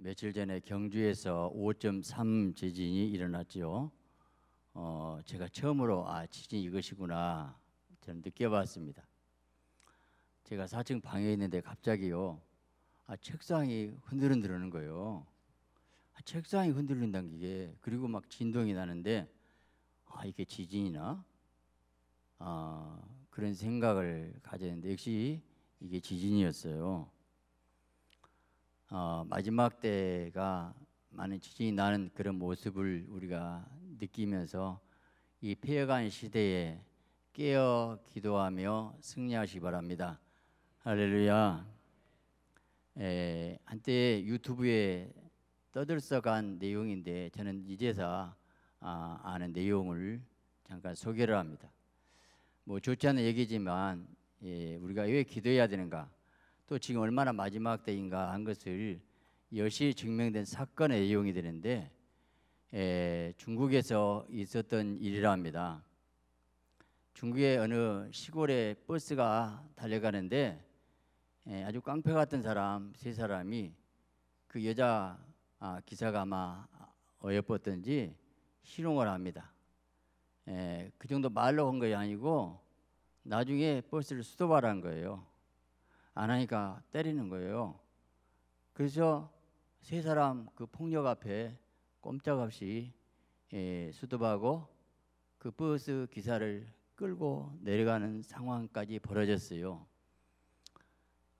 며칠 전에 경주에서 5.3 지진이 일어났지요. 어, 제가 처음으로 아 지진 이것이구나 저는 느껴봤습니다. 제가 4층 방에 있는데 갑자기요, 아 책상이 흔들흔들하는 거요 아, 책상이 흔들린다는 게 그리고 막 진동이 나는데 아 이게 지진이나 아 그런 생각을 가졌는데 역시 이게 지진이었어요. 어, 마지막 때가 많은 지진이 나는 그런 모습을 우리가 느끼면서 이폐허간 시대에 깨어 기도하며 승리하시기 바랍니다. 할렐루야. 에, 한때 유튜브에 떠들썩한 내용인데 저는 이제서 아, 아는 내용을 잠깐 소개를 합니다. 뭐 좋지 않은 얘기지만 예, 우리가 왜 기도해야 되는가? 또 지금 얼마나 마지막 때인가 한 것을 여실히 증명된 사건의내용이 되는데 에, 예, 중국에서 있었던 일이라 합니다. 중국의 어느 시골에 버스가 달려가는데 에, 예, 아주 깡패 같은 사람 세 사람이 그 여자 아, 기사가 아마 어여뻤던지 실롱을 합니다. 에, 예, 그 정도 말로 한 것이 아니고 나중에 버스를 수도발한 거예요. 안 하니까 때리는 거예요. 그래서 세 사람 그 폭력 앞에 꼼짝없이 예, 수두하고그 버스 기사를 끌고 내려가는 상황까지 벌어졌어요.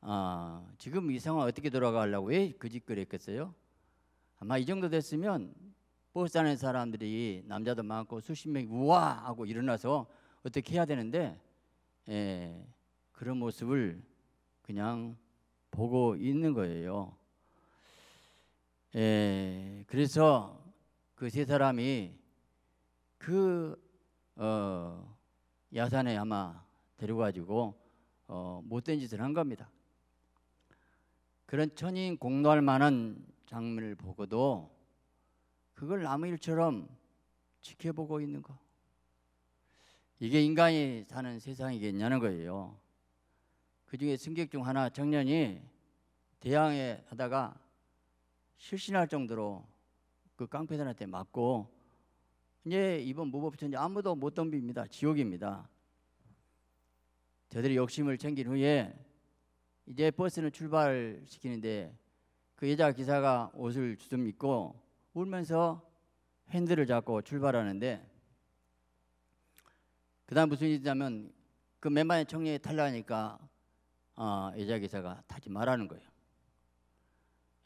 아, 지금 이 상황 어떻게 돌아가려고 왜그 짓거리 했겠어요? 아마 이 정도 됐으면 버스 안에 사람들이 남자도 많고 수십 명이 우와 하고 일어나서 어떻게 해야 되는데 예, 그런 모습을 그냥 보고 있는 거예요. 예, 그래서 그 세 사람이 그 어, 야산에 아마 데려가지고 어, 못된 짓을 한 겁니다. 그런 천인 공노할 만한 장면을 보고도 그걸 아무 일처럼 지켜보고 있는 거. 이게 인간이 사는 세상이겠냐는 거예요. 그 중에 승객 중 하나 청년이 대항해 하다가 실신할 정도로 그 깡패들한테 맞고 이제 이번 무법천지 아무도 못 덤빕니다. 지옥입니다. 저들이 욕심을 챙긴 후에 이제 버스는 출발시키는데 그 여자 기사가 옷을 주좀 입고 울면서 핸들을 잡고 출발하는데 그다음 무슨 일이냐면 그 맨발의 청년이 탈락하니까 아, 어, 여자 기사가 다시 말하는 거예요.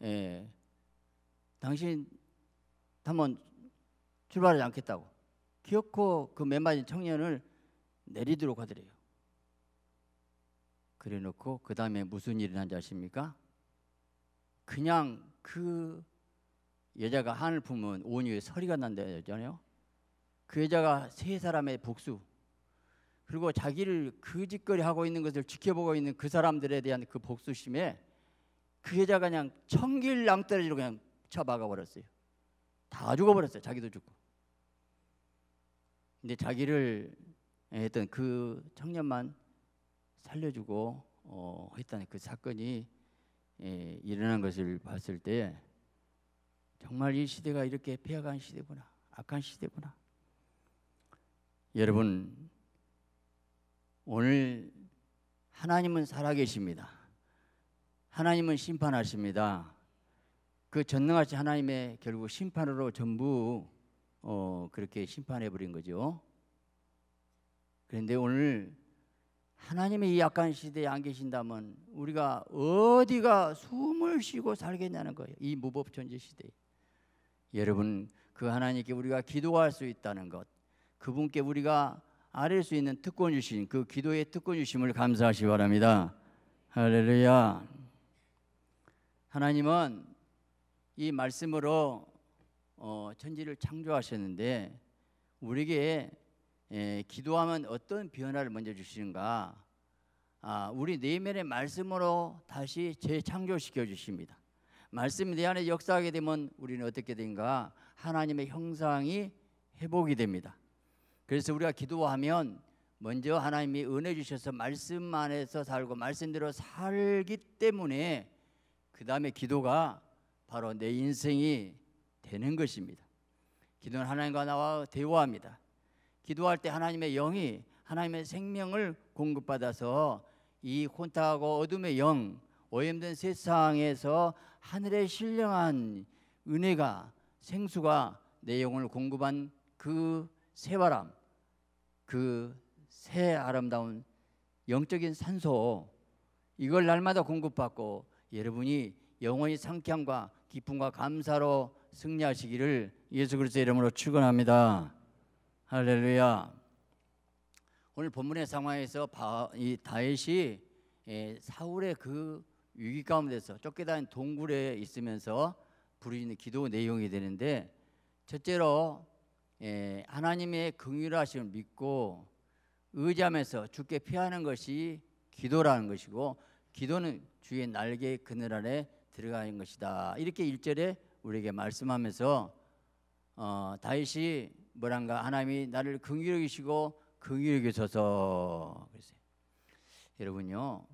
예, 당신 한번 출발하지 않겠다고. 기어코 그 맨마진 청년을 내리도록 하더래요. 그래놓고 그 다음에 무슨 일이 난지 아십니까? 그냥 그 여자가 한을 품은 온유의 서리가 난다 잖아요그 여자가 세 사람의 복수 그리고 자기를 그짓거리 하고 있는 것을 지켜보고 있는 그 사람들에 대한 그 복수심에 그 여자가 그냥 청길 낭떠러지로 그냥 쳐박아 버렸어요. 다 죽어버렸어요. 자기도 죽고. 근데 자기를 예, 했던 그 청년만 살려주고 어, 했다는 그 사건이 예, 일어난 것을 봤을 때 정말 이 시대가 이렇게 폐악한 시대구나 악한 시대구나 여러분 오늘 하나님은 살아계십니다. 하나님은 심판하십니다. 그 전능하신 하나님의 결국 심판으로 전부 어, 그렇게 심판해 버린 거죠. 그런데 오늘 하나님의 이 약한 시대에 안 계신다면 우리가 어디가 숨을 쉬고 살겠냐는 거예요. 이 무법 천지 시대에. 여러분 그 하나님께 우리가 기도할 수 있다는 것, 그분께 우리가 아릴 수 있는 특권 주신 그 기도의 특권 주심을 감사하시기 바랍니다. 할렐루야. 하나님은 이 말씀으로 어, 천지를 창조하셨는데 우리에게 에, 예, 기도하면 어떤 변화를 먼저 주시는가? 아, 우리 내면의 말씀으로 다시 재창조시켜 주십니다. 말씀이 내 안에 역사하게 되면 우리는 어떻게 된가? 하나님의 형상이 회복이 됩니다. 그래서 우리가 기도하면 먼저 하나님이 은혜 주셔서 말씀 안에서 살고 말씀대로 살기 때문에 그 다음에 기도가 바로 내 인생이 되는 것입니다. 기도는 하나님과 나와 대화합니다. 기도할 때 하나님의 영이 하나님의 생명을 공급받아서 이 혼탁하고 어둠의 영, 오염된 세상에서 하늘의 신령한 은혜가 생수가 내영을 공급한 그 새바람 그새 아름다운 영적인 산소 이걸 날마다 공급받고 여러분이 영원히 상쾌함과 기쁨과 감사로 승리하시기를 예수 그리스도의 이름으로 축원합니다. 할렐루야. 오늘 본문의 상황에서 이 다윗이 예, 사울의 그 위기 가운데서 쫓겨다닌 동굴에 있으면서 부르짖는 기도 내용이 되는데 첫째로 예, 하나님의 긍휼하심을 믿고 의지하면서 죽게 피하는 것이 기도라는 것이고 기도는 주의 날개의 그늘 안에 들어가는 것이다. 이렇게 1절에 우리에게 말씀하면서 어, 다윗이 뭐란가 하나님이 나를 긍휼히 시고 긍휼히 여서 그랬어요. 여러분요.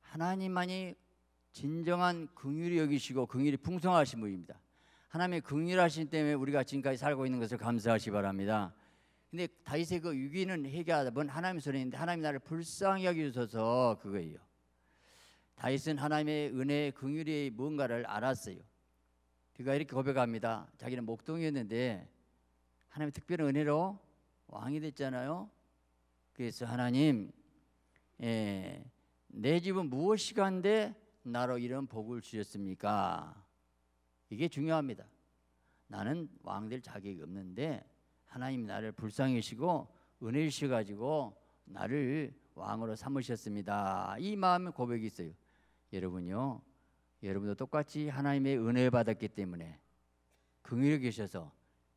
하나님만이 진정한 긍휼히 여기시고 긍휼이 풍성하신 분입니다. 하나님의 긍휼하신 때문에 우리가 지금까지 살고 있는 것을 감사하시 바랍니다. 근데 다윗의 그 위기는 해결하다 보 하나님 손에데 하나님 나를 불쌍히 여기셔서 그거예요. 다윗은 하나님의 은혜 긍휼이 뭔가를 알았어요. 그가 이렇게 고백합니다. 자기는 목동이었는데 하나님의 특별한 은혜로 왕이 됐잖아요. 그래서 하나님 예, 내 집은 무엇이 간데 나로 이런 복을 주셨습니까? 이게 중요합니다. 나는 왕 될 자격이 없는데 하나님 나를 불쌍히 시고 은혜 주 가지고 나를 왕으로 삼으셨습니다. 이 마음 고백이 있어요. 여러분요. 여러분도 똑같이 하나님의 은혜 받았기 때문에 긍휼히 계셔서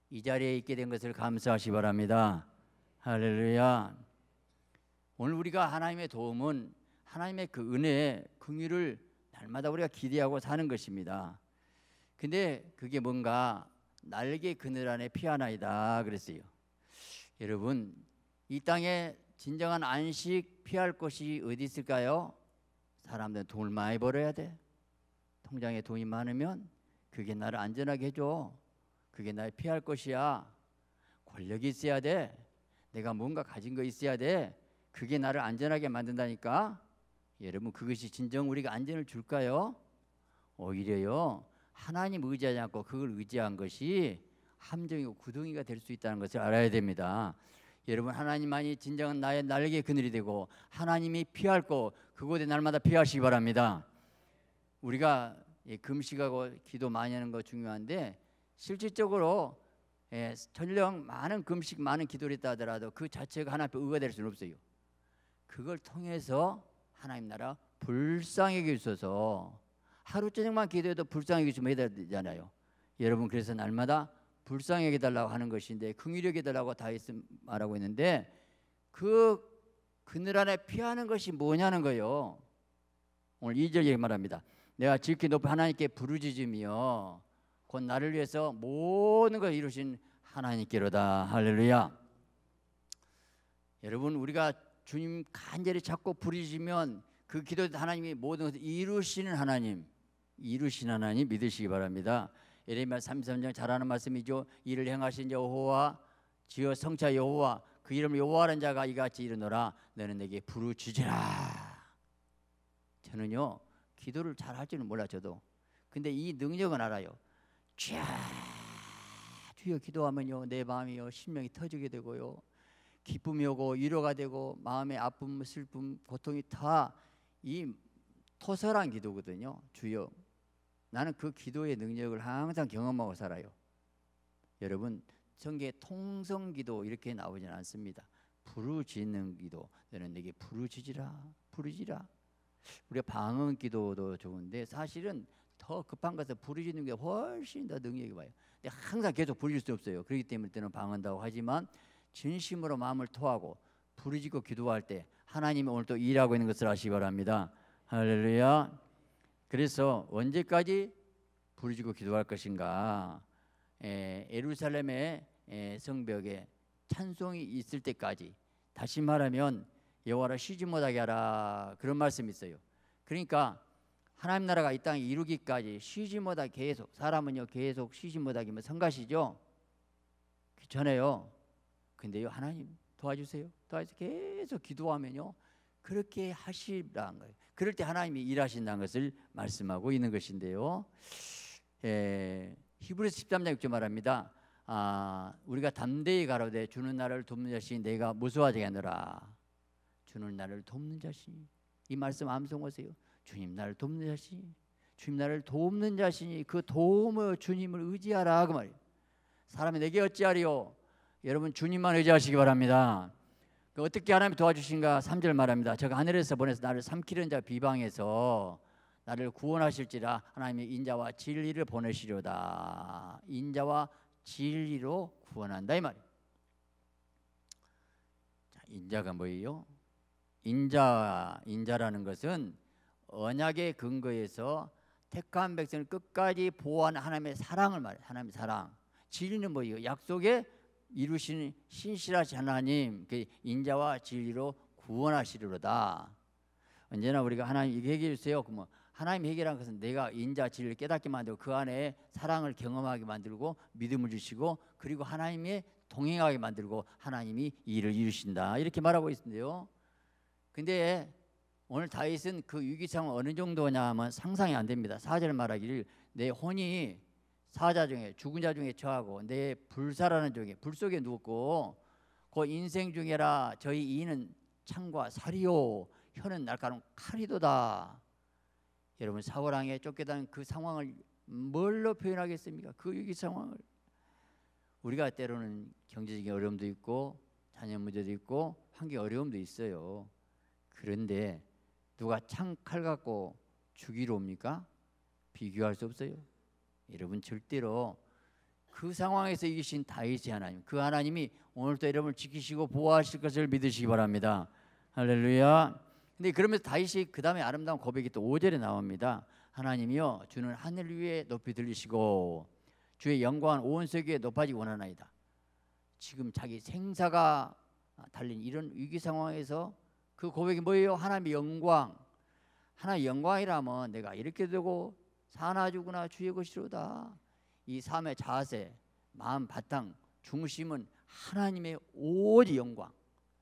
이 자리에 있게 된 것을 감사하시 바랍니다. 할렐루야. 오늘 우리가 하나님의 도움은 하나님의 그은혜 긍휼을 날마다 우리가 기대하고 사는 것입니다. 근데 그게 뭔가 날개 그늘 안에 피 하나이다 그랬어요. 여러분 이 땅에 진정한 안식 피할 곳이 어디 있을까요? 사람들은 돈을 많이 벌어야 돼. 통장에 돈이 많으면 그게 나를 안전하게 해줘. 그게 나를 피할 것이야. 권력이 있어야 돼. 내가 뭔가 가진 거 있어야 돼. 그게 나를 안전하게 만든다니까. 여러분 그것이 진정 우리가 안전을 줄까요? 오히려요. 하나님 의지하지 않고 그걸 의지한 것이 함정이고 구덩이가 될 수 있다는 것을 알아야 됩니다. 여러분 하나님만이 진정한 나의 날개 그늘이 되고 하나님이 피할 곳 그곳에 날마다 피하시기 바랍니다. 우리가 금식하고 기도 많이 하는 거 중요한데 실질적으로 예, 전령 많은 금식 많은 기도를 했다 하더라도 그 자체가 하나 앞에 의가 될 수는 없어요. 그걸 통해서 하나님 나라 불쌍히 여셔서 하루 저녁만 기도해도 불쌍하게 좀 해야 되잖아요. 여러분 그래서 날마다 불쌍하게 달라고 하는 것인데 긍휼하게 달라고 다윗 말하고 있는데 그 그늘 안에 피하는 것이 뭐냐는 거예요. 오늘 2절 얘기 말합니다. 내가 지극히 높은 하나님께 부르짖으며 곧 나를 위해서 모든 걸 이루신 하나님께로다. 할렐루야. 여러분 우리가 주님 간절히 찾고 부르짖으면 그 기도에 하나님이 모든 것을 이루시는 하나님 이루신 하나님 믿으시기 바랍니다. 예레미야 33장 잘하는 말씀이죠. 이를 행하신 여호와 지어 성차 여호와 그 이름을 여호와라는 자가 이같이 이르노라 너는 내게 부르짖으라. 저는요. 기도를 잘할 줄은 몰라 저도. 근데 이 능력은 알아요. 주여 기도하면요. 내 마음이요. 심령이 터지게 되고요. 기쁨이 오고 위로가 되고 마음의 아픔, 슬픔, 고통이 다 이 토설한 기도거든요. 주여 나는 그 기도의 능력을 항상 경험하고 살아요. 여러분 성계 통성기도 이렇게 나오진 않습니다. 부르짖는 기도 너는 내게 부르짖으라 부르짖라 우리가 방언 기도도 좋은데 사실은 더 급한 것에 부르짖는 게 훨씬 더 능력이 와요. 근데 항상 계속 부르질 수 없어요. 그렇기 때문에 때는 방언다고 하지만 진심으로 마음을 토하고 부르짖고 기도할 때 하나님이 오늘 또 일하고 있는 것을 아시기 바랍니다. 할렐루야. 그래서 언제까지 부르짖고 기도할 것인가? 에, 예루살렘의 에, 성벽에 찬송이 있을 때까지 다시 말하면 여호와를 쉬지 못하게 하라 그런 말씀이 있어요. 그러니까 하나님 나라가 이 땅에 이루기까지 쉬지 못하게 계속 사람은요 계속 쉬지 못하게 면 성가시죠. 귀찮아요. 그 근데요 하나님 도와주세요. 도와주세요. 계속 기도하면요 그렇게 하시라는 거예요. 그럴 때 하나님이 일하신다는 것을 말씀하고 있는 것인데요. 에, 예, 히브리서 13장 6절 말합니다. 아, 우리가 담대히 가로되 주는 나를 돕는 자신 내가 무서워하지 않으라. 주는 나를 돕는 자신 이 말씀 암송하세요. 주님 나를 돕는 자신 주님 나를 돕는 자신이 그 도움을 주님을 의지하라 그 말이에요. 사람이 내게 어찌하리요? 여러분 주님만 의지하시기 바랍니다. 그 어떻게 하나님이 도와주신가 3절 말합니다. 저가 하늘에서 보내서 나를 삼키는 자 비방에서 나를 구원하실지라 하나님이 인자와 진리를 보내시려다. 인자와 진리로 구원한다 이 말이에요. 자, 인자가 뭐예요? 인자 인자라는 것은 언약의 근거에서 택한 백성을 끝까지 보호하는 하나님의 사랑을 말해. 하나님의 사랑. 진리는 뭐예요? 약속의 이루신 신실하신 하나님 그 인자와 진리로 구원하시리로다. 언제나 우리가 하나님 이거 해결해 주세요. 그러면 하나님 해결한 것은 내가 인자 진리를 깨닫게 만들고 그 안에 사랑을 경험하게 만들고 믿음을 주시고 그리고 하나님의 동행하게 만들고 하나님이 일을 이루신다. 이렇게 말하고 있는데요. 근데 오늘 다윗은 그 위기상황 어느 정도냐 하면 상상이 안 됩니다. 사절 말하기를 내 혼이 사자 중에 죽은 자 중에 저하고 내 불사라는 중에 불 속에 누웠고 그 인생 중에라 저희 이는 창과 살이요 혀는 날카로운 칼이도다. 여러분 사월왕에 쫓겨다그 상황을 뭘로 표현하겠습니까? 그 위기 상황을 우리가 때로는 경제적인 어려움도 있고 자녀 문제도 있고 환경 어려움도 있어요. 그런데 누가 창 칼 갖고 죽이러 옵니까? 비교할 수 없어요. 여러분 절대로 그 상황에서 이기신 다윗의 하나님, 그 하나님이 오늘도 여러분을 지키시고 보호하실 것을 믿으시기 바랍니다. 할렐루야. 근데 그러면서 다윗이 그 다음에 아름다운 고백이 또 5절에 나옵니다. 하나님이여 주는 하늘 위에 높이 들리시고 주의 영광은 온 세계에 높아지기 원하나이다. 지금 자기 생사가 달린 이런 위기 상황에서 그 고백이 뭐예요? 하나님의 영광. 하나의 영광이라면 내가 이렇게 되고 사나주구나 주의 것이로다. 이 삶의 자세, 마음 바탕 중심은 하나님의 오직 영광.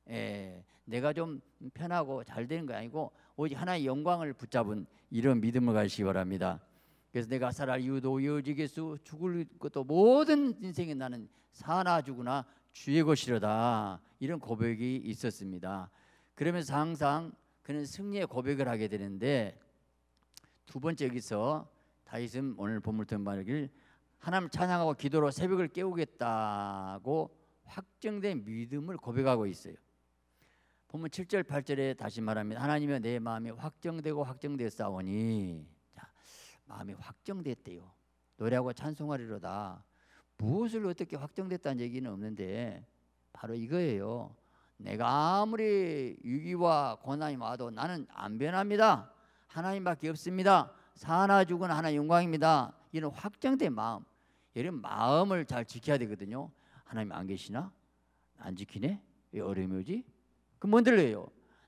에, 예, 내가 좀 편하고 잘 되는 게 아니고 오직 하나의 영광을 붙잡은 이런 믿음을 가시기 바랍니다. 그래서 내가 살아 이유도 이어지겠수 죽을 것도 모든 인생에 나는 사나 죽으나 주의 것이로다 이런 고백이 있었습니다. 그러면서 항상 그는 승리의 고백을 하게 되는데 두 번째 여기서 다윗은 오늘 본물통 말길 하나님 찬양하고 기도로 새벽을 깨우겠다고 확정된 믿음을 고백하고 있어요. 보면 7절 8절에 다시 말합니다. 하나님의 내 마음이 확정되고 확정됐사오니 자, 마음이 확정됐대요. 노래하고 찬송하리로다. 무엇을 어떻게 확정됐다는 얘기는 없는데 바로 이거예요. 내가 아무리 위기와 고난이 와도 나는 안 변합니다. 하나님밖에 없습니다. 사나 죽은 하나 영광입니다. 이런 확정된 마음, 이런 마음을 잘 지켜야 되거든요. 하나님 안 계시나? 안 지키네? 왜 어려움이 오지? 그뭔 들려요?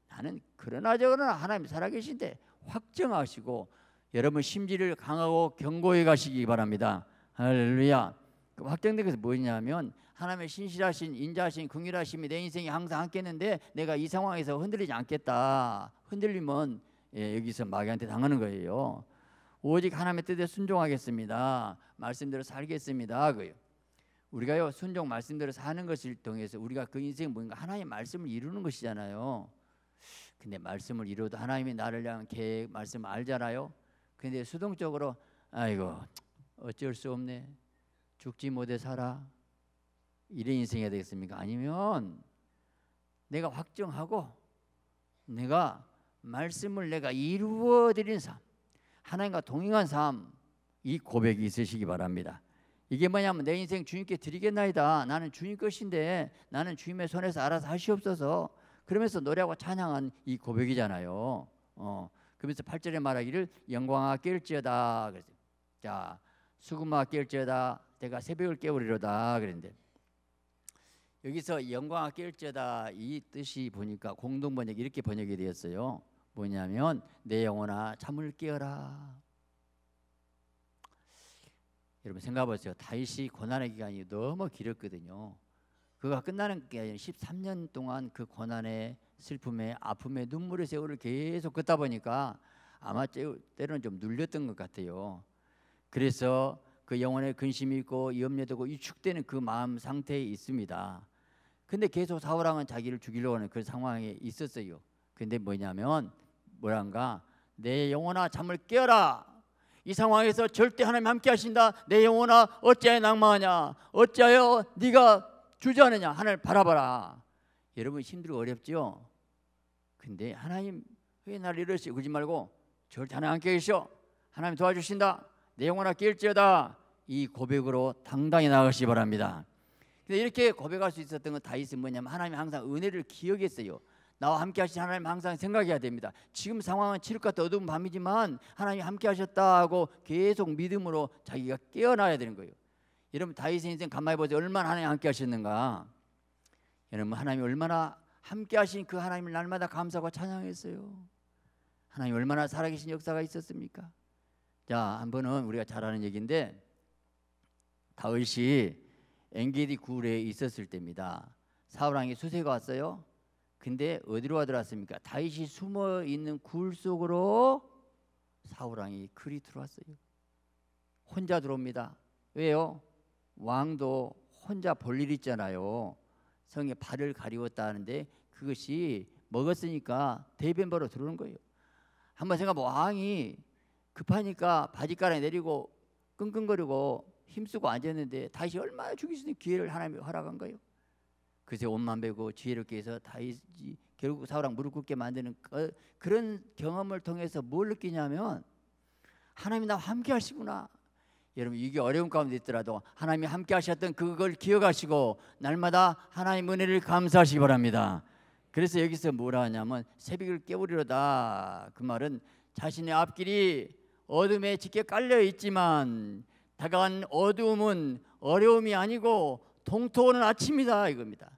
나는 그러나 저러나 하나님 살아계신데 확정하시고 여러분 심지를 강하고 견고해 가시기 바랍니다. 할렐루야. 그 확정된 것은 뭐냐면 하나님의 신실하신 인자하신 긍휼하심이 내 인생에 항상 함께 있는데 내가 이 상황에서 흔들리지 않겠다. 흔들리면 예, 여기서 마귀한테 당하는 거예요. 오직 하나님의 뜻에 순종하겠습니다. 말씀대로 살겠습니다. 그요. 우리가요 순종 말씀대로 사는 것을 통해서 우리가 그 인생 뭔가 하나님의 말씀을 이루는 것이잖아요. 근데 말씀을 이루도 하나님이 나를 향한 계획 말씀 알잖아요. 근데 수동적으로 아이고 어쩔 수 없네 죽지 못해 살아 이런 인생이 되겠습니까? 아니면 내가 확정하고 내가 말씀을 내가 이루어 드리삶 하나님과 동행한 삶 이 고백이 있으시기 바랍니다. 이게 뭐냐면 내 인생 주님께 드리겠나이다. 나는 주님 것인데 나는 주님의 손에서 알아서 하시옵소서. 그러면서 노래하고 찬양한 이 고백이잖아요. 어. 그러면서 8절에 말하기를 영광아 깨울지어다 자, 수금아 깨울지어다 내가 새벽을 깨우리로다 그랬는데 여기서 영광아 깨울지어다 이 뜻이 보니까 공동 번역 이렇게 번역이 되었어요. 뭐냐면 내 영혼아 잠을 깨어라. 여러분 생각해보세요. 다윗이 고난의 기간이 너무 길었거든요. 그가 끝나는 게 13년 동안 그 고난의 슬픔에 아픔에 눈물의 세월을 계속 걷다 보니까 아마 때로는 좀 눌렸던 것 같아요. 그래서 그 영혼에 근심이 있고 염려되고 위축되는 그 마음 상태에 있습니다. 근데 계속 사울왕은 자기를 죽이려고 하는 그 상황에 있었어요. 근데 뭐냐면 뭐란가 내 영혼아 잠을 깨어라 이 상황에서 절대 하나님 함께 하신다 내 영혼아 어찌하여 낭망하냐 어찌하여 네가 주저하느냐 하늘 바라봐라 여러분 힘들고 어렵지요 근데 하나님 왜 나를 이러시고 그러지 말고 절대 하나님 함께 계셔 하나님 도와주신다 내 영혼아 깰지어다 이 고백으로 당당히 나가시기 바랍니다 근데 이렇게 고백할 수 있었던 건 다윗은 뭐냐면 하나님이 항상 은혜를 기억했어요 나와 함께 하신 하나님 항상 생각해야 됩니다. 지금 상황은 칠흑 같은 어두운 밤이지만 하나님 함께 하셨다고 계속 믿음으로 자기가 깨어나야 되는 거예요. 여러분 다윗의 인생 간만에 보세요. 얼마나 하나님 함께 하셨는가. 여러분 하나님 얼마나 함께 하신 그 하나님을 날마다 감사하고 찬양했어요. 하나님 얼마나 살아계신 역사가 있었습니까? 자, 한 번은 우리가 잘 아는 얘기인데 다윗이 엔게디 굴에 있었을 때입니다. 사울 왕이 수세가 왔어요. 근데 어디로 들어왔습니까? 다윗이 숨어 있는 굴 속으로 사울 왕이 그리 들어왔어요. 혼자 들어옵니다. 왜요? 왕도 혼자 볼일 있잖아요. 성에 발을 가리웠다 하는데 그것이 먹었으니까 대변바로 들어오는 거예요. 한번 생각 왕이 급하니까 바지가락 내리고 끙끙거리고 힘쓰고 앉았는데 다시 얼마나 죽일 수 있는 기회를 하나님이 허락한 거예요. 그새 옷만 베고 지혜롭게 해서 다 이지 결국 사우랑 무릎 꿇게 만드는 그, 그런 경험을 통해서 뭘 느끼냐면 하나님이 나와 함께 하시구나. 여러분 이게 어려운 가운데 있더라도 하나님이 함께 하셨던 그걸 기억하시고 날마다 하나님 은혜를 감사하시기 바랍니다. 그래서 여기서 뭐라 하냐면 새벽을 깨우리로다 그 말은 자신의 앞길이 어둠에 짙게 깔려 있지만 다가간 어두움은 어려움이 아니고 동토오는 아침이다 이겁니다.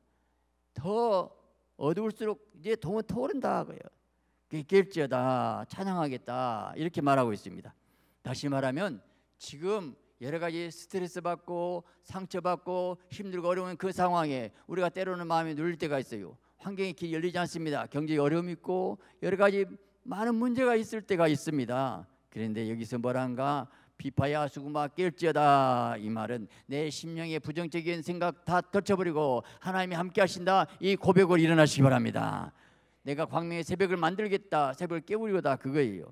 더 어두울수록 이제 동은 토오른다 그요. 길지어다 찬양하겠다 이렇게 말하고 있습니다. 다시 말하면 지금 여러 가지 스트레스 받고 상처 받고 힘들고 어려운 그 상황에 우리가 때로는 마음이 눌릴 때가 있어요. 환경이 길이 열리지 않습니다. 경제 어려움이 있고 여러 가지 많은 문제가 있을 때가 있습니다. 그런데 여기서 뭐란가 비파야 수구마 깰지어다 이 말은 내 심령의 부정적인 생각 다 떨쳐버리고 하나님이 함께 하신다 이고백을 일어나시기 바랍니다 내가 광명의 새벽을 만들겠다 새벽을 깨우리고다 그거예요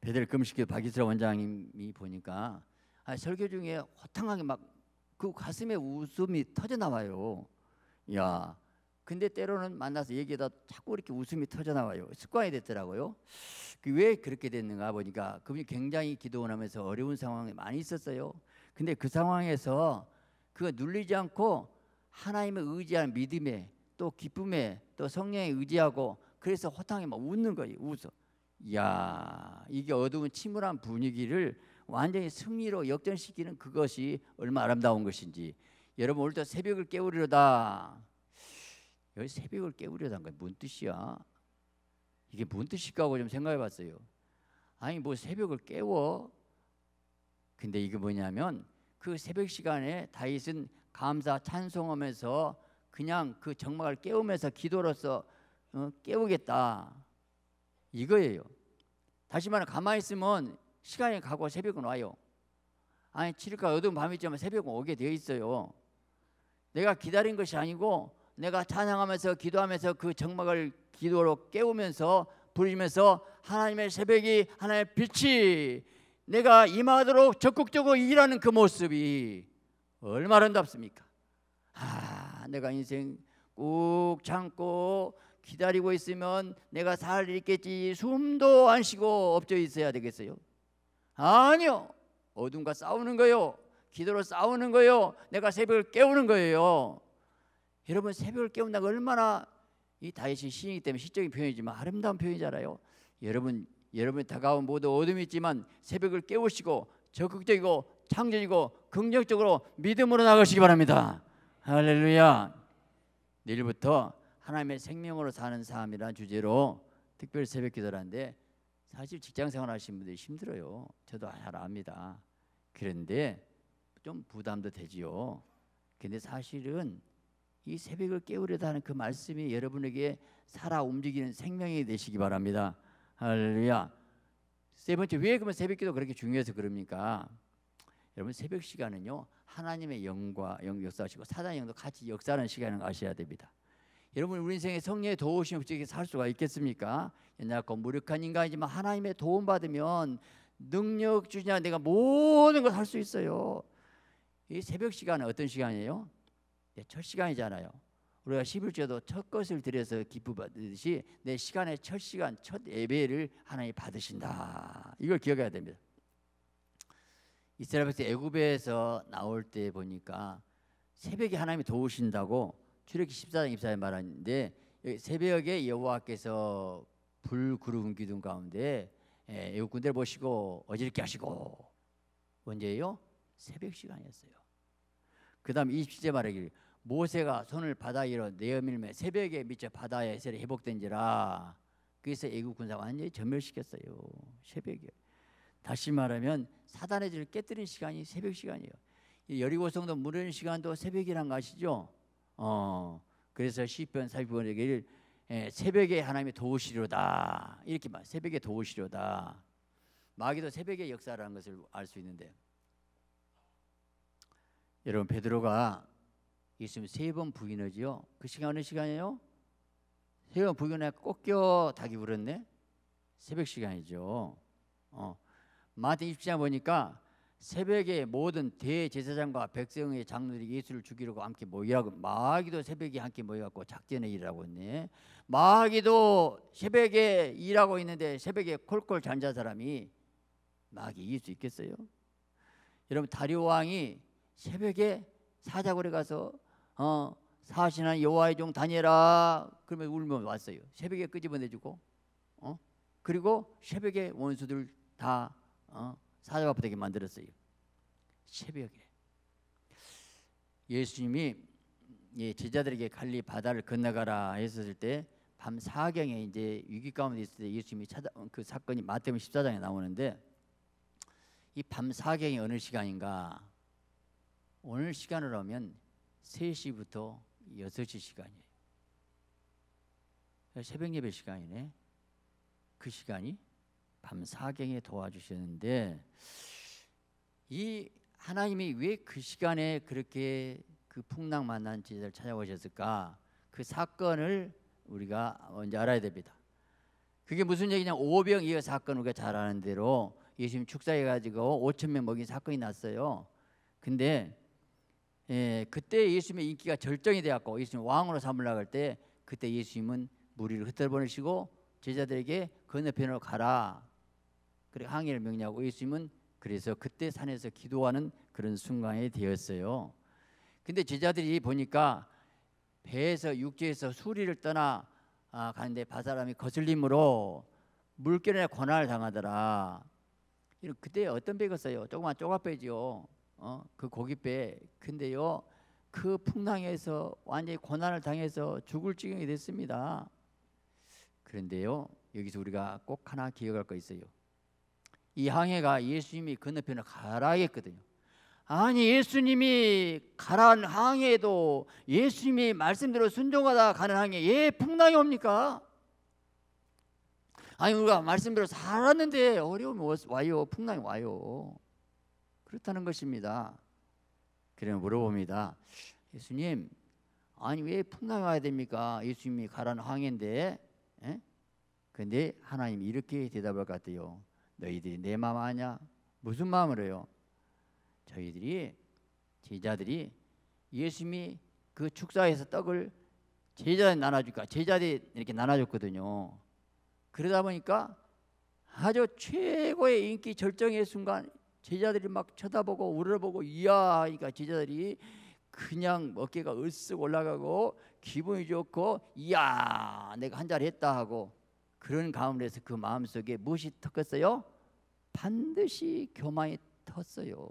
베델 금식교 박이슬 원장님이 보니까 아, 설교 중에 호탕하게 막 그 가슴에 웃음이 터져 나와요 야 근데 때로는 만나서 얘기하다 자꾸 이렇게 웃음이 터져 나와요. 습관이 됐더라고요. 그왜 그렇게 됐는가 보니까 그분이 굉장히 기도원 하면서 어려운 상황이 많이 있었어요. 근데 그 상황에서 그가 눌리지 않고 하나님의 의지한 믿음에 또 기쁨에 또 성령에 의지하고 그래서 호탕에 막 웃는 거예요. 웃어. 야, 이게 어두운 침울한 분위기를 완전히 승리로 역전시키는 그것이 얼마 나 아름다운 것인지 여러분 오늘도 새벽을 깨우려다 여기 새벽을 깨우려던 거야. 뭔 뜻이야? 이게 뭔 뜻일까 하고 좀 생각해 봤어요. 아니 뭐 새벽을 깨워. 근데 이게 뭐냐면 그 새벽 시간에 다윗은 감사 찬송하면서 그냥 그 정막을 깨우면서 기도로서 어, 깨우겠다. 이거예요. 다시 말해 가만히 있으면 시간이 가고 새벽은 와요. 아니 칠일까 어두운 밤이지만 새벽은 오게 되어 있어요. 내가 기다린 것이 아니고 내가 찬양하면서 기도하면서 그 정막을 기도로 깨우면서 부르면서 하나님의 새벽이 하나님의 빛이 내가 임하도록 적극적으로 일하는 그 모습이 얼마나 아답습니까 아, 내가 인생 꾹 참고 기다리고 있으면 내가 살 있겠지 숨도 안 쉬고 엎져 있어야 되겠어요? 아니요. 어둠과 싸우는 거요. 기도로 싸우는 거요. 내가 새벽을 깨우는 거예요. 여러분 새벽을 깨운다고 얼마나 이 다윗이 시인이기 때문에 시적인 표현이지만 아름다운 표현이잖아요. 여러분 여러분 다가온 모두 어둠이 있지만 새벽을 깨우시고 적극적이고 창조이고 긍정적으로 믿음으로 나가시기 바랍니다. 할렐루야. 내일부터 하나님의 생명으로 사는 삶이라는 주제로 특별 새벽 기도 하는데 사실 직장 생활 하시는 분들이 힘들어요. 저도 잘 압니다. 그런데 좀 부담도 되지요. 근데 사실은 이 새벽을 깨우려다 하는 그 말씀이 여러분에게 살아 움직이는 생명이 되시기 바랍니다. 할렐루야. 세 번째 왜 그러면 새벽기도 그렇게 중요해서 그럽니까? 여러분 새벽 시간은요 하나님의 영과 영 역사하시고 사단 영도 같이 역사하는 시간을 아셔야 됩니다. 여러분 우리 인생에 성령의 도우심이 살 수가 있겠습니까? 옛날과 무력한 인간이지만 하나님의 도움 받으면 능력 주냐 내가 모든 걸할수 있어요. 이 새벽 시간은 어떤 시간이에요? 예, 첫 시간이잖아요. 우리가 11조도 첫 것을 드려서 기부 받듯이 내 시간의 첫 시간, 첫 예배를 하나님 받으신다. 이걸 기억해야 됩니다. 이스라엘 백성 애굽에서 나올 때 보니까 새벽에 하나님이 도우신다고 출애기 14장 24에 말하는데 새벽에 여호와께서 불구름 기둥 가운데 예, 애굽 군대를 보시고 어지럽게 하시고 언제요? 새벽 시간이었어요. 그 다음 2 0제 말하길 모세가 손을 바다 위로 내어밀며 새벽에 미쳐 바다에 세례 회복된지라 그래서 애국 군사가 완전히 전멸시켰어요 새벽에 다시 말하면 사단의 질을 깨뜨린 시간이 새벽 시간이에요 여리고성도 무르는 시간도 새벽이란 것이죠 어, 그래서 시편 40번 얘기를 예, 새벽에 하나님이 도우시로다 이렇게 말해 새벽에 도우시로다 마귀도 새벽의 역사라는 것을 알 수 있는데 여러분 베드로가 예수님 세번 부인하지요. 그 시간 어시간이요세 번 부인해 꺾여 닭이 울었네. 새벽 시간이죠. 어. 마태 2장 보니까 새벽에 모든 대제사장과 백성의 장로들이 예수를 죽이려고 함께 모이라고 마귀도 새벽에 함께 모여갖고 작전에 일하고 있네 마귀도 새벽에 일하고 있는데 새벽에 콜콜 잔자 사람이 마귀 이길 수 있겠어요? 여러분 다리오 왕이 새벽에 사자골에 가서 어, 사신한 여호와의 종 다니엘아 그러면 울면 왔어요. 새벽에 끄집어내주고 어? 그리고 새벽에 원수들 다 어? 사자가부대게 만들었어요. 새벽에 예수님이 예, 제자들에게 갈리 바다를 건너가라 했었을 때밤 사경에 이제 위기 가운데 있을 때 예수님이 찾아 어, 그 사건이 마태복음 14장에 나오는데 이 밤 사경이 어느 시간인가 오늘 시간을로 하면 3시부터 6시 시간이에요. 새벽 예배 시간이네. 그 시간이 밤 사경에 도와주셨는데이 하나님이 왜 그 시간에 그렇게 그 풍랑 만난 제자를 찾아오셨을까? 그 사건을 우리가 먼저 알아야 됩니다. 그게 무슨 얘기냐? 오병 이어 사건 우리가 잘 아는 대로 예수님 축사해 가지고 5천 명 먹인 사건이 났어요. 근데 예, 그때 예수님의 인기가 절정이 되었고 예수님 왕으로 삼으려고 할때 그때 예수님은 무리를 흩어보내시고 제자들에게 건너편으로 그 가라. 그래 항해를 명령하고 예수님은 그래서 그때 산에서 기도하는 그런 순간이 되었어요. 근데 제자들이 보니까 배에서 육지에서 수리를 떠나 아, 가는데 바사람이 거슬림으로 물결에 권한을 당하더라. 그때 어떤 배겠어요? 조그만 쪼가배지요. 어, 그 고깃배 근데요 그 풍랑에서 완전히 고난을 당해서 죽을 지경이 됐습니다. 그런데요 여기서 우리가 꼭 하나 기억할 거 있어요. 이 항해가 예수님이 건너편을 그 가라 했거든요. 아니 예수님이 가라는 항해도 예수님이 말씀대로 순종하다 가는 항해 예 풍랑이 옵니까? 아니 우리가 말씀대로 살았는데 어려움이 와요 풍랑이 와요 그렇다는 것입니다. 그래 물어봅니다. 예수님, 아니 왜 풍랑이 와야 됩니까? 예수님이 가라는 항인데 에? 예? 근데 하나님이 이렇게 대답할 것 같아요. 너희들이 내 마음 아냐? 무슨 마음으로요? 저희들이 제자들이 예수님이 그 축사에서 떡을 제자에 나눠줄까 제자들이 이렇게 나눠줬거든요. 그러다 보니까 아주 최고의 인기 절정의 순간 제자들이 막 쳐다보고 우러보고 이야 그러니까 제자들이 그냥 어깨가 으쓱 올라가고 기분이 좋고 이야 내가 한 자리 했다 하고 그런 가운데서 그 마음속에 무엇이 턱었어요? 반드시 교만이 텄어요.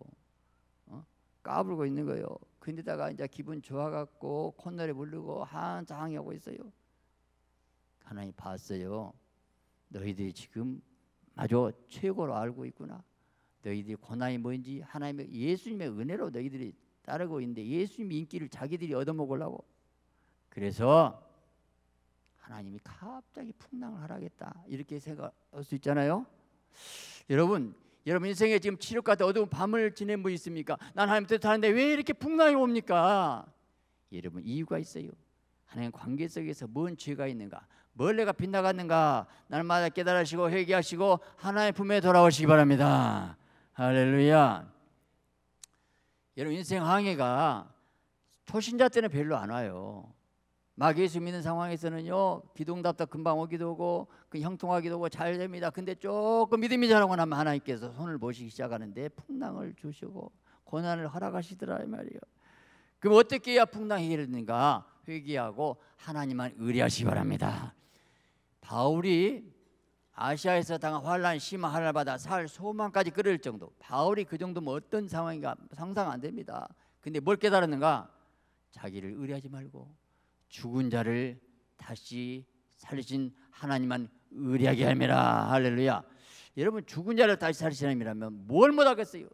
어? 까불고 있는 거예요. 근데다가 이제 기분 좋아갖고 콧노래 부르고 한장이 하고 있어요. 하나님 봤어요. 너희들이 지금 아주 최고로 알고 있구나. 너희들이 고난이 뭔지 하나님의 예수님의 은혜로 너희들이 따르고 있는데 예수님 인기를 자기들이 얻어먹으려고 그래서 하나님이 갑자기 풍랑을 하라겠다 이렇게 생각할 수 있잖아요 여러분 여러분 인생에 지금 치료 같은 어두운 밤을 지낸 분 있습니까? 난 하나님 뜻 하는데 왜 이렇게 풍랑이 옵니까? 여러분 이유가 있어요 하나님 관계 속에서 뭔 죄가 있는가 뭘 내가 빗나갔는가 날마다 깨달으시고 회개하시고 하나의 품에 돌아오시기 바랍니다 할렐루야. 여러분 인생 항해가 초신자 때는 별로 안 와요. 막 예수 믿는 상황에서는요 비동답답 금방 오기도 오고 그 형통하기도 오고 잘 됩니다. 근데 조금 믿음이 자라고 나면 하나님께서 손을 모시기 시작하는데 풍랑을 주시고 고난을 허락하시더라 이 말이요. 그럼 어떻게 해야 풍랑이 이르는가 회개하고 하나님만 의뢰하시기 바랍니다. 바울이 아시아에서 당한 환란, 심한 환란 받아 살 소망까지 끌을 정도. 바울이 그 정도면 어떤 상황인가 상상 안 됩니다. 근데 뭘 깨달았는가? 자기를 의뢰하지 말고 죽은 자를 다시 살리신 하나님만 의뢰하게 하매라. 할렐루야. 여러분 죽은 자를 다시 살리신 하나님이라면 뭘 못하겠어요?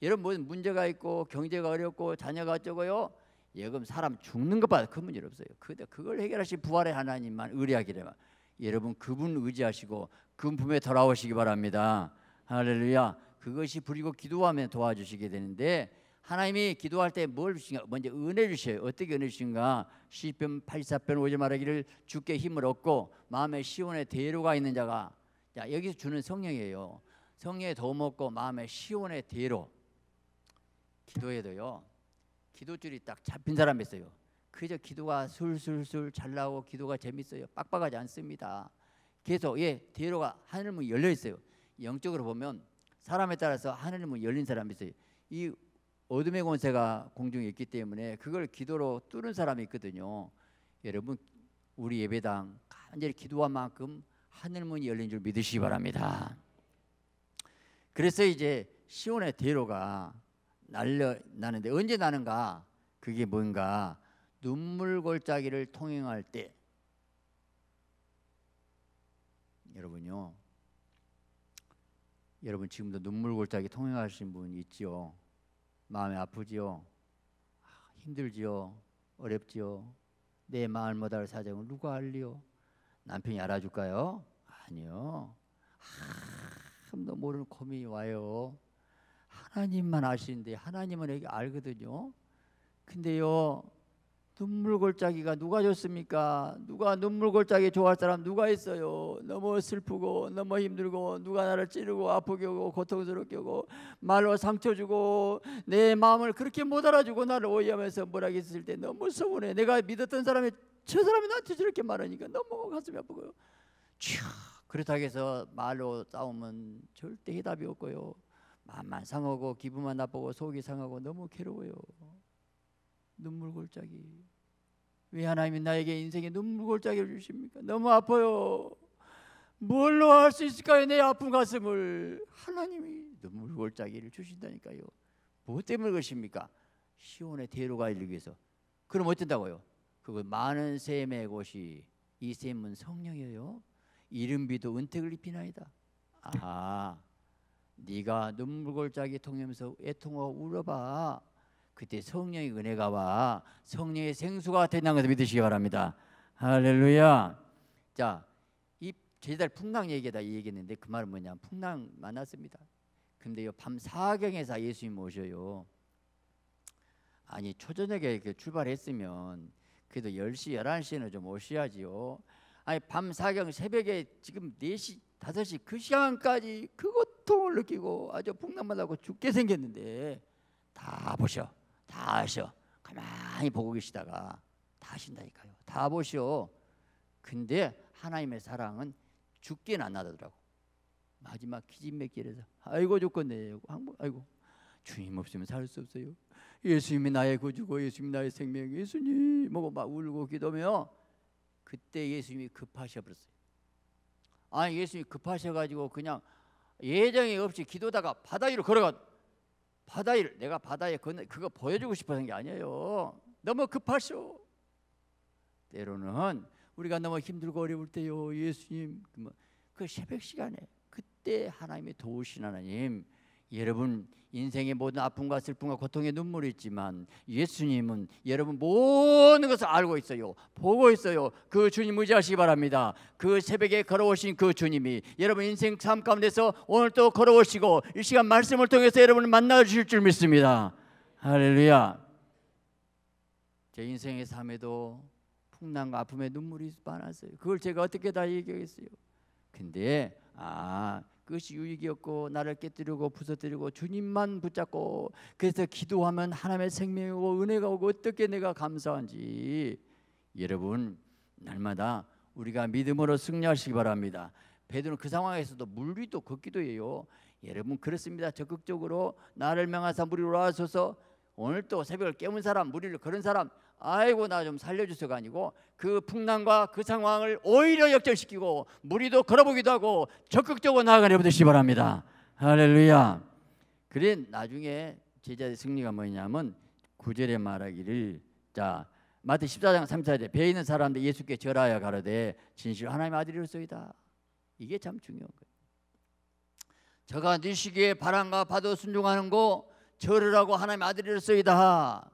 여러분 뭐 문제가 있고 경제가 어렵고 자녀가 어쩌고요? 예금 사람 죽는 것보다 큰 문제 없어요. 그걸 해결하실 부활의 하나님만 의뢰하기라면 여러분 그분 의지하시고 금품에 돌아오시기 바랍니다. 할렐루야. 그것이 부리고 기도하면 도와주시게 되는데 하나님이 기도할 때 뭘 주신가? 먼저 은혜 주셔요. 어떻게 은혜 주신가? 시편 84편 오지 말하기를 주께 힘을 얻고 마음에 시온의 대로가 있는 자가 자, 여기서 주는 성령이에요. 성령의 도움 얻고 마음에 시온의 대로 기도해도요. 기도줄이 딱 잡힌 사람이 있어요. 그저 기도가 술술술 잘 나오고 기도가 재밌어요. 빡빡하지 않습니다. 계속 예 대로가 하늘 문 열려 있어요. 영적으로 보면 사람에 따라서 하늘 문 열린 사람이 있어요. 이 어둠의 권세가 공중에 있기 때문에 그걸 기도로 뚫은 사람이 있거든요. 여러분 우리 예배당 간절히 기도한 만큼 하늘 문이 열린 줄 믿으시기 바랍니다. 그래서 이제 시온의 대로가 날려 나는데 언제 나는가? 그게 뭔가 눈물 골짜기를 통행할 때 여러분요. 여러분 지금도 눈물 골짜기 통행하신 분 있지요. 마음이 아프지요. 아, 힘들지요. 어렵지요. 내 마음마다 를 사정을 누가 알리요? 남편이 알아줄까요? 아니요. 아무도 모르는 고민이 와요. 하나님만 아시는데 하나님은 여기 알거든요. 근데요 눈물골짜기가 누가 좋습니까? 누가 눈물골짜기 좋아할 사람 누가 있어요? 너무 슬프고 너무 힘들고 누가 나를 찌르고 아프게 하고 고통스럽게 하고 말로 상처 주고 내 마음을 그렇게 못 알아주고 나를 오해하면서 뭐라고 했을 때 너무 서운해. 내가 믿었던 사람이 저 사람이 나한테 저렇게 말하니까 너무 가슴이 아프고요. 쭉 그렇다고 해서 말로 싸우면 절대 해답이 없고요. 마음만 상하고 기분만 나쁘고 속이 상하고 너무 괴로워요. 눈물 골짜기. 왜 하나님이 나에게 인생의 눈물골짜기를 주십니까? 너무 아파요. 뭘로 할 수 있을까요? 내 아픈 가슴을 하나님이 눈물골짜기를 주신다니까요. 뭐 때문에 그십니까 시온의 대로가 일기 위해서. 그럼 어쩐다고요? 그거 많은 샘의 곳이 이 샘은 성령이에요. 이른 비도 은택을 입히나이다. 아, 네가 눈물골짜기 통하서 애통하고 울어봐. 그때 성령의 은혜가 와 성령의 생수가 된다는 것을 믿으시기 바랍니다. 할렐루야. 자, 이 제달 풍랑 얘기다 이 얘기했는데 그 말은 뭐냐? 풍랑 많았습니다. 근데요 밤 사경에서 예수님 오셔요. 아니 초저녁에 이렇게 출발했으면 그래도 1시 11시에는 좀 오셔야지요. 아니 밤 사경 새벽에 지금 4시 5시 그 시간까지 그 고통을 느끼고 아주 풍랑만 하고 죽게 생겼는데 다 보셔. 다 아셔. 가만히 보고 계시다가 다 아신다니까요. 다 보시오. 근데 하나님의 사랑은 죽기는 안 나더라고. 마지막 기진맥길에서 아이고 죽겠네. 아이고 주님 없으면 살 수 없어요. 예수님이 나의 구주고 예수님이 나의 생명. 예수님 뭐고 막 울고 기도며 그때 예수님이 급하셔 버렸어요. 아니 예수님이 급하셔 가지고 그냥 예정이 없이 기도다가 바다 위로 걸어가 바다 일 내가 바다에 건, 그, 그거 보여주고 싶어서 한게 아니에요. 너무 급하쇼. 때로는 우리가 너무 힘들고 어려울 때요. 예수님 그, 뭐, 그 새벽 시간에 그때 하나님이 도우신 하나님 여러분 인생의 모든 아픔과 슬픔과 고통의 눈물이 있지만 예수님은 여러분 모든 것을 알고 있어요. 보고 있어요. 그 주님 의지하시기 바랍니다. 그 새벽에 걸어오신 그 주님이 여러분 인생 삶 가운데서 오늘 또 걸어오시고 이 시간 말씀을 통해서 여러분을 만나 주실 줄 믿습니다. 할렐루야. 제 인생의 삶에도 풍랑과 아픔의 눈물이 많았어요. 그걸 제가 어떻게 다 얘기했어요. 근데 아 그것이 유익이었고 나를 깨뜨리고 부서뜨리고 주님만 붙잡고 그래서 기도하면 하나님의 생명이 고 은혜가 오고 어떻게 내가 감사한지 여러분 날마다 우리가 믿음으로 승리하시기 바랍니다. 베드로는 그 상황에서도 물 위도 걷기도 해요. 여러분 그렇습니다. 적극적으로 나를 명하사 물이 올라와서 오늘 또 새벽을 깨운 사람, 물위를 걸은 사람 아이고 나 좀 살려주세요가 아니고 그 풍랑과 그 상황을 오히려 역전시키고 무리도 걸어보기도 하고 적극적으로 나아가려 보듯이 바랍니다. 할렐루야. 그래 나중에 제자의 승리가 뭐냐면 구절에 말하기를 자 마태 14장 3절에 배 있는 사람들 예수께 절하여 가로되 진실 하나님의 아들이로소이다. 이게 참 중요한 거예요. 저가 뉘시기에 네 바람과 파도 순종하는 거 절을 하고 하나님의 아들이로소이다.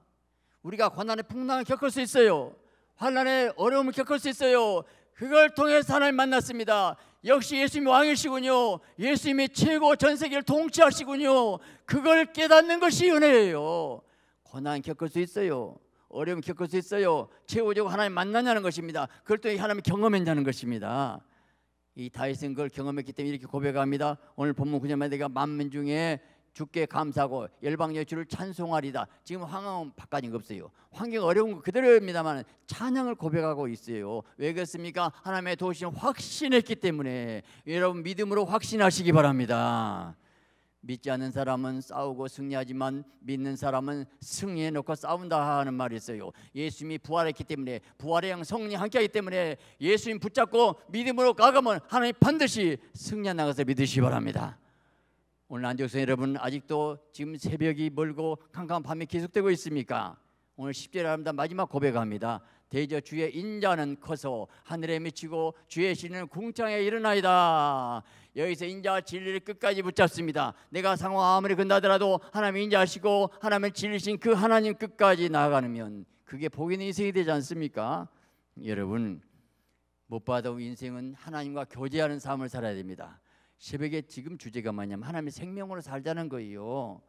우리가 고난의 풍랑을 겪을 수 있어요. 환란의 어려움을 겪을 수 있어요. 그걸 통해서 하나님 만났습니다. 역시 예수님이 왕이시군요. 예수님이 최고 전 세계를 통치하시군요. 그걸 깨닫는 것이 은혜예요. 고난 겪을 수 있어요. 어려움 겪을 수 있어요. 최후적으로 하나님 만나냐는 것입니다. 그걸 통해 하나님 경험했냐는 것입니다. 이 다윗은 그걸 경험했기 때문에 이렇게 고백합니다. 오늘 본문 그녀만 내가 만민 중에 주께 감사하고 열방여 주를 찬송하리다. 지금 황황 바깥인 없어요. 환경 어려운 거 그대로입니다만 찬양을 고백하고 있어요. 왜 그렇습니까? 하나님의 도우 확신했기 때문에 여러분 믿음으로 확신하시기 바랍니다. 믿지 않는 사람은 싸우고 승리하지만 믿는 사람은 승리해 놓고 싸운다 하는 말이 있어요. 예수님이 부활했기 때문에 부활의 양 성리 함께하기 때문에 예수님 붙잡고 믿음으로 가가면 하나님 반드시 승리한 나가서 믿으시기 바랍니다. 오늘 안디옥성 여러분 아직도 지금 새벽이 멀고 캄캄 밤이 계속되고 있습니까? 오늘 10절에 합니다. 마지막 고백합니다. 대저 주의 인자는 커서 하늘에 미치고 주의 신은 궁창에 일어나이다. 여기서 인자와 진리를 끝까지 붙잡습니다. 내가 상황 아무리 근다더라도 하나님 인자하시고 하나님의 진리신 그 하나님 끝까지 나아가면 그게 복이 인생이 되지 않습니까? 여러분 못받아 인생은 하나님과 교제하는 삶을 살아야 됩니다. 새벽에 지금 주제가 뭐냐면 하나님의 생명으로 살자는 거예요.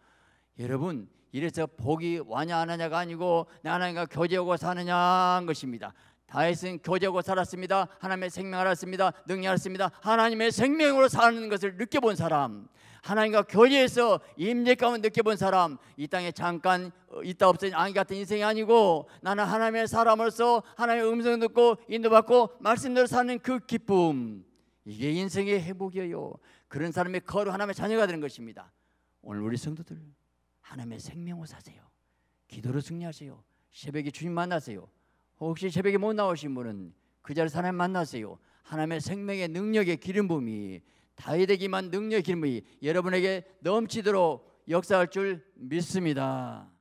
여러분 이래서 복이 와냐 안 하냐가 아니고 내 하나님과 교제하고 사느냐 한 것입니다. 다윗은 교제하고 살았습니다. 하나님의 생명 알았습니다. 능력 알았습니다. 하나님의 생명으로 사는 것을 느껴본 사람. 하나님과 교제해서 임재감을 느껴본 사람. 이 땅에 잠깐 어, 있다 없으니 아니 같은 인생이 아니고 나는 하나님의 사람으로서 하나님의 음성 듣고 인도받고 말씀대로 사는 그 기쁨. 이게 인생의 회복이에요. 그런 사람의 거룩 하나님의 자녀가 되는 것입니다. 오늘 우리 성도들 하나님의 생명을 사세요. 기도로 승리하세요. 새벽에 주님 만나세요. 혹시 새벽에 못 나오신 분은 그 자리에서 만나세요. 하나님의 생명의 능력의 기름 부음이 다윗에게만 능력의 기름이 여러분에게 넘치도록 역사할 줄 믿습니다.